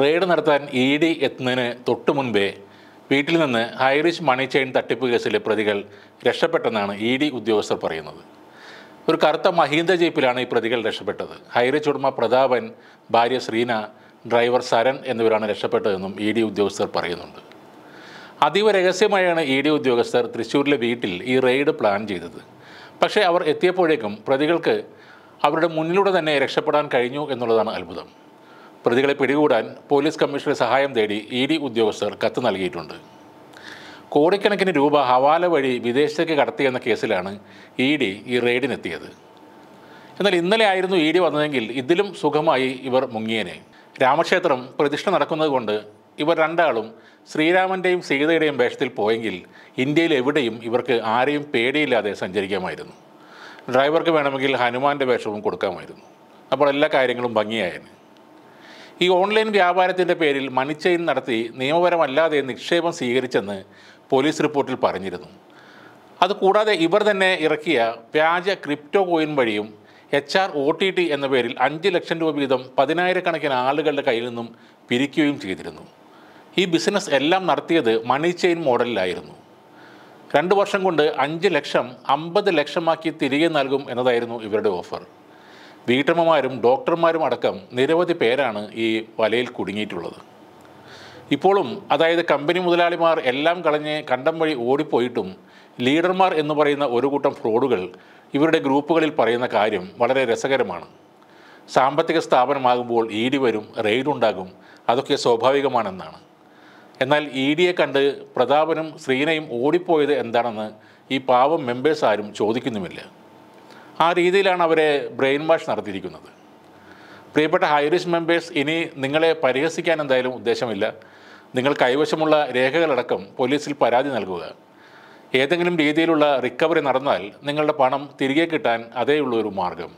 raid നടത്താൻ E e D എത്തുന്നതിന് തൊട്ടു മുൻപേ വീട്ടിൽ നിന്ന് ഹൈറിച്ച് മണി ചെയിൻ തട്ടിപ്പ് കേസിലെ പ്രതികൾ രക്ഷപ്പെട്ടെന്നാണ് ഇ e ഡി ഉദ്യോഗസ്ഥർ പറയുന്നത് ഒരു കറുത്ത മഹീന്ദ്ര ജീപ്പിലാണ് ഈ പ്രതികൾ രക്ഷപ്പെട്ടത് ഹൈറിച്ച് ഉടമ പ്രതാപൻ ഭാര്യ ശ്രീന ഡ്രൈവർ സരൺ എന്നിവരാണ് രക്ഷപ്പെട്ടതെന്നും ഇ e ഡി ഉദ്യോഗസ്ഥർ പറയുന്നുണ്ട് അതീവ രഹസ്യമായാണ് ഇ ഡി ഉദ്യോഗസ്ഥർ തൃശ്ശൂരിലെ വീട്ടിൽ ഈ റെയ്ഡ് പ്ലാൻ ചെയ്തത് പക്ഷേ അവർ എത്തിയപ്പോഴേക്കും പ്രതികൾക്ക് അവരുടെ മുന്നിലൂടെ തന്നെ രക്ഷപ്പെടാൻ കഴിഞ്ഞു എന്നുള്ളതാണ് അത്ഭുതം പ്രതികളെ പിടികൂടാൻ പോലീസ് കമ്മീഷണറെ സഹായം തേടി ഇ ഡി ഉദ്യോഗസ്ഥർ കത്ത് നൽകിയിട്ടുണ്ട് കോടിക്കണക്കിന് രൂപ ഹവാല വഴി വിദേശത്തേക്ക് കടത്തിയെന്ന കേസിലാണ് ഇ ഡി ഈ റെയ്ഡിനെത്തിയത് എന്നാൽ ഇന്നലെ ആയിരുന്നു ഇ ഡി വന്നതെങ്കിൽ ഇതിലും സുഖമായി ഇവർ മുങ്ങിയനെ രാമക്ഷേത്രം പ്രതിഷ്ഠ നടക്കുന്നതുകൊണ്ട് ഇവർ രണ്ടാളും ശ്രീരാമൻ്റെയും സീതയുടെയും വേഷത്തിൽ പോയെങ്കിൽ ഇന്ത്യയിൽ എവിടെയും ഇവർക്ക് ആരെയും പേടിയില്ലാതെ സഞ്ചരിക്കാമായിരുന്നു ഡ്രൈവർക്ക് വേണമെങ്കിൽ ഹനുമാൻ്റെ വേഷവും കൊടുക്കാമായിരുന്നു അപ്പോൾ എല്ലാ കാര്യങ്ങളും ഭംഗിയായിരുന്നു ഈ ഓൺലൈൻ വ്യാപാരത്തിൻ്റെ പേരിൽ മണിച്ചയിൽ നടത്തി നിയമപരമല്ലാതെ നിക്ഷേപം സ്വീകരിച്ചെന്ന് പോലീസ് റിപ്പോർട്ടിൽ പറഞ്ഞിരുന്നു അതുകൂടാതെ ഇവർ തന്നെ ഇറക്കിയ വ്യാജ ക്രിപ്റ്റോ കോയിൻ വഴിയും H R O T T എന്ന പേരിൽ അഞ്ച് ലക്ഷം രൂപ വീതം പതിനായിരക്കണക്കിന് ആളുകളുടെ കയ്യിൽ നിന്നും പിരിക്കുകയും ചെയ്തിരുന്നു ഈ ബിസിനസ് എല്ലാം നടത്തിയത് മണി ചെയിൻ മോഡലിലായിരുന്നു രണ്ട് വർഷം കൊണ്ട് അഞ്ച് ലക്ഷം അമ്പത് ലക്ഷമാക്കി തിരികെ നൽകും എന്നതായിരുന്നു ഇവരുടെ ഓഫർ വീട്ടമ്മമാരും ഡോക്ടർമാരും അടക്കം നിരവധി പേരാണ് ഈ വലയിൽ കുടുങ്ങിയിട്ടുള്ളത് ഇപ്പോഴും അതായത് കമ്പനി മുതലാളിമാർ എല്ലാം കളഞ്ഞ് കണ്ടം വഴി ഓടിപ്പോയിട്ടും ലീഡർമാർ എന്ന് പറയുന്ന ഒരു കൂട്ടം ഫ്രോഡുകൾ ഇവരുടെ ഗ്രൂപ്പുകളിൽ പറയുന്ന കാര്യം വളരെ രസകരമാണ് സാമ്പത്തിക സ്ഥാപനമാകുമ്പോൾ ഇ ഡി വരും റെയ്ഡുണ്ടാകും അതൊക്കെ സ്വാഭാവികമാണെന്നാണ് എന്നാൽ ഇ ഡിയെ കണ്ട് പ്രതാപനും ശ്രീനയും ഓടിപ്പോയത് എന്താണെന്ന് ഈ പാവം മെമ്പേഴ്സ് ആരും ചോദിക്കുന്നുമില്ല ആ രീതിയിലാണ് അവരെ ബ്രെയിൻ വാഷ് നടത്തിയിരിക്കുന്നത് പ്രിയപ്പെട്ട ഹൈറിസ് മെമ്പേഴ്സ് ഇനി നിങ്ങളെ പരിഹസിക്കാൻ എന്തായാലും ഉദ്ദേശമില്ല നിങ്ങൾ കൈവശമുള്ള രേഖകളടക്കം പോലീസിൽ പരാതി നൽകുക ഏതെങ്കിലും രീതിയിലുള്ള റിക്കവറി നടന്നാൽ നിങ്ങളുടെ പണം തിരികെ കിട്ടാൻ അതേയുള്ള ഒരു മാർഗം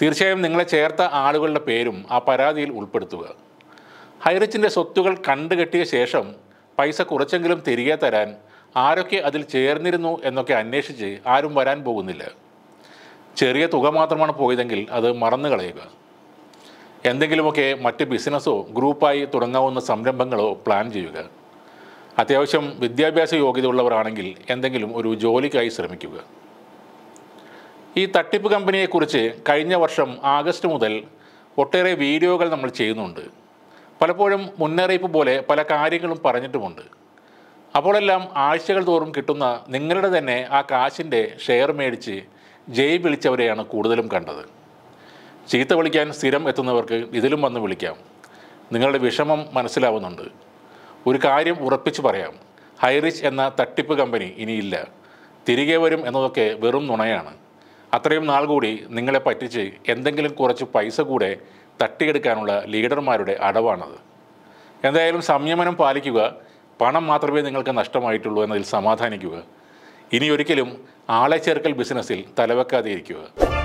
തീർച്ചയായും നിങ്ങളെ ചേർത്ത ആളുകളുടെ പേരും ആ പരാതിയിൽ ഉൾപ്പെടുത്തുക ഹൈറിച്ചിൻ്റെ സ്വത്തുകൾ കണ്ടുകെട്ടിയ ശേഷം പൈസ കുറച്ചെങ്കിലും തിരികെ തരാൻ ആരൊക്കെ അതിൽ ചേർന്നിരുന്നു എന്നൊക്കെ അന്വേഷിച്ച് ആരും വരാൻ പോകുന്നില്ല ചെറിയ തുക മാത്രമാണ് പോയതെങ്കിൽ അത് മറന്നു കളയുക എന്തെങ്കിലുമൊക്കെ മറ്റ് ബിസിനസ്സോ ഗ്രൂപ്പായി തുടങ്ങാവുന്ന സംരംഭങ്ങളോ പ്ലാൻ ചെയ്യുക അത്യാവശ്യം വിദ്യാഭ്യാസ ഉള്ളവരാണെങ്കിൽ എന്തെങ്കിലും ഒരു ജോലിക്കായി ശ്രമിക്കുക ഈ തട്ടിപ്പ് കമ്പനിയെക്കുറിച്ച് കഴിഞ്ഞ വർഷം ആഗസ്റ്റ് മുതൽ ഒട്ടേറെ വീഡിയോകൾ നമ്മൾ ചെയ്യുന്നുണ്ട് പലപ്പോഴും മുന്നറിയിപ്പ് പോലെ പല കാര്യങ്ങളും പറഞ്ഞിട്ടുമുണ്ട് അപ്പോഴെല്ലാം ആഴ്ചകൾ തോറും കിട്ടുന്ന നിങ്ങളുടെ തന്നെ ആ കാശിൻ്റെ ഷെയർ മേടിച്ച് ജയ് വിളിച്ചവരെയാണ് കൂടുതലും കണ്ടത് ചീത്ത വിളിക്കാൻ സ്ഥിരം എത്തുന്നവർക്ക് ഇതിലും വന്ന് വിളിക്കാം നിങ്ങളുടെ വിഷമം മനസ്സിലാവുന്നുണ്ട് ഒരു കാര്യം ഉറപ്പിച്ചു പറയാം ഹൈറിച്ച് എന്ന തട്ടിപ്പ് കമ്പനി ഇനിയില്ല തിരികെ വരും എന്നതൊക്കെ വെറും നുണയാണ് അത്രയും നാൾ കൂടി നിങ്ങളെ പറ്റിച്ച് എന്തെങ്കിലും കുറച്ച് പൈസ കൂടെ തട്ടിയെടുക്കാനുള്ള ലീഡർമാരുടെ അടവാണത് എന്തായാലും സംയമനം പാലിക്കുക പണം മാത്രമേ നിങ്ങൾക്ക് നഷ്ടമായിട്ടുള്ളൂ എന്നതിൽ സമാധാനിക്കുക ഇനി ഒരിക്കലും ആളെ ചേർക്കൽ ബിസിനസ്സിൽ തലവെക്കാതെ ഇരിക്കുക